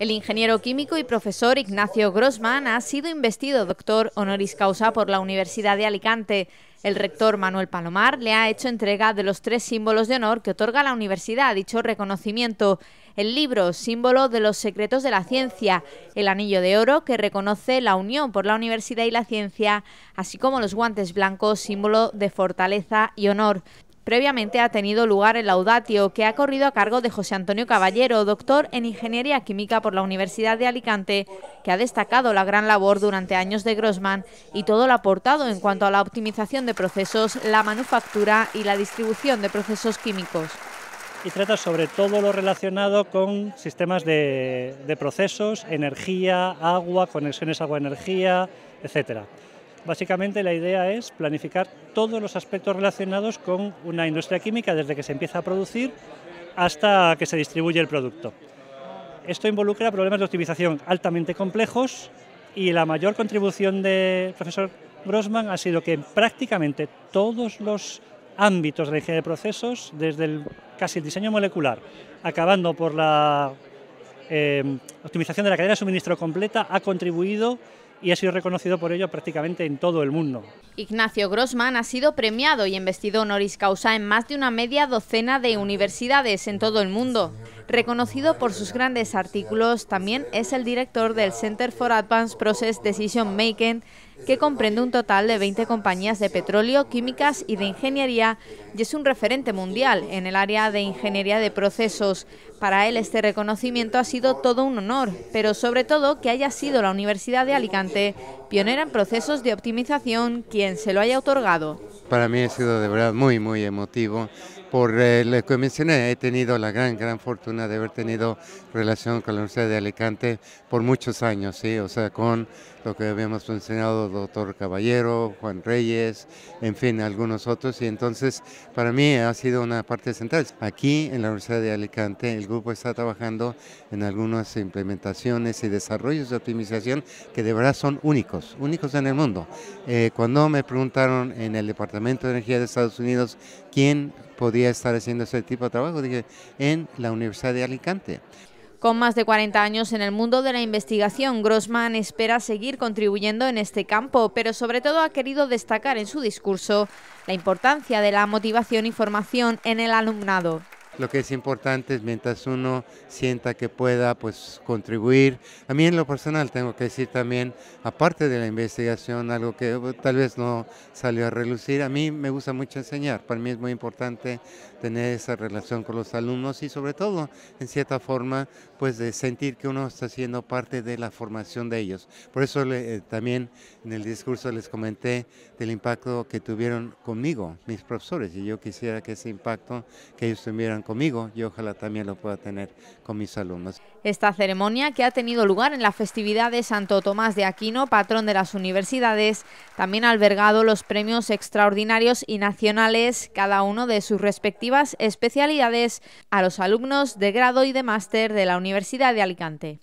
El ingeniero químico y profesor Ignacio Grossman ha sido investido doctor honoris causa por la Universidad de Alicante. El rector Manuel Palomar le ha hecho entrega de los tres símbolos de honor que otorga la universidad dicho reconocimiento. El libro, símbolo de los secretos de la ciencia, el anillo de oro que reconoce la unión por la universidad y la ciencia, así como los guantes blancos, símbolo de fortaleza y honor. Previamente ha tenido lugar el Audatio, que ha corrido a cargo de José Antonio Caballero, doctor en Ingeniería Química por la Universidad de Alicante, que ha destacado la gran labor durante años de Grossman y todo lo aportado en cuanto a la optimización de procesos, la manufactura y la distribución de procesos químicos. Y trata sobre todo lo relacionado con sistemas de, de procesos, energía, agua, conexiones agua-energía, etcétera. Básicamente la idea es planificar todos los aspectos relacionados con una industria química desde que se empieza a producir hasta que se distribuye el producto. Esto involucra problemas de optimización altamente complejos y la mayor contribución del profesor Grossman ha sido que prácticamente todos los ámbitos de la ingeniería de procesos, desde el, casi el diseño molecular, acabando por la eh, optimización de la cadena de suministro completa, ha contribuido y ha sido reconocido por ello prácticamente en todo el mundo. Ignacio Grossman ha sido premiado y investido honoris causa en más de una media docena de universidades en todo el mundo. Reconocido por sus grandes artículos, también es el director del Center for Advanced Process Decision Making que comprende un total de 20 compañías de petróleo, químicas y de ingeniería y es un referente mundial en el área de ingeniería de procesos. Para él este reconocimiento ha sido todo un honor, pero sobre todo que haya sido la Universidad de Alicante pionera en procesos de optimización quien se lo haya otorgado para mí ha sido de verdad muy, muy emotivo. Por eh, lo que mencioné, he tenido la gran, gran fortuna de haber tenido relación con la Universidad de Alicante por muchos años, ¿sí? O sea, con lo que habíamos enseñado doctor Caballero, Juan Reyes, en fin, algunos otros. Y entonces, para mí ha sido una parte central. Aquí, en la Universidad de Alicante, el grupo está trabajando en algunas implementaciones y desarrollos de optimización que de verdad son únicos, únicos en el mundo. Eh, cuando me preguntaron en el departamento, de Energía de Estados Unidos quién podía estar haciendo ese tipo de trabajo, dije, en la Universidad de Alicante. Con más de 40 años en el mundo de la investigación, Grossman espera seguir contribuyendo en este campo, pero sobre todo ha querido destacar en su discurso la importancia de la motivación y formación en el alumnado. Lo que es importante es mientras uno sienta que pueda pues contribuir. A mí en lo personal tengo que decir también, aparte de la investigación, algo que eh, tal vez no salió a relucir, a mí me gusta mucho enseñar. Para mí es muy importante tener esa relación con los alumnos y sobre todo, en cierta forma, pues de sentir que uno está siendo parte de la formación de ellos. Por eso eh, también en el discurso les comenté del impacto que tuvieron conmigo, mis profesores, y yo quisiera que ese impacto que ellos tuvieran y ojalá también lo pueda tener con mis alumnos. Esta ceremonia que ha tenido lugar en la festividad de Santo Tomás de Aquino, patrón de las universidades, también ha albergado los premios extraordinarios y nacionales, cada uno de sus respectivas especialidades, a los alumnos de grado y de máster de la Universidad de Alicante.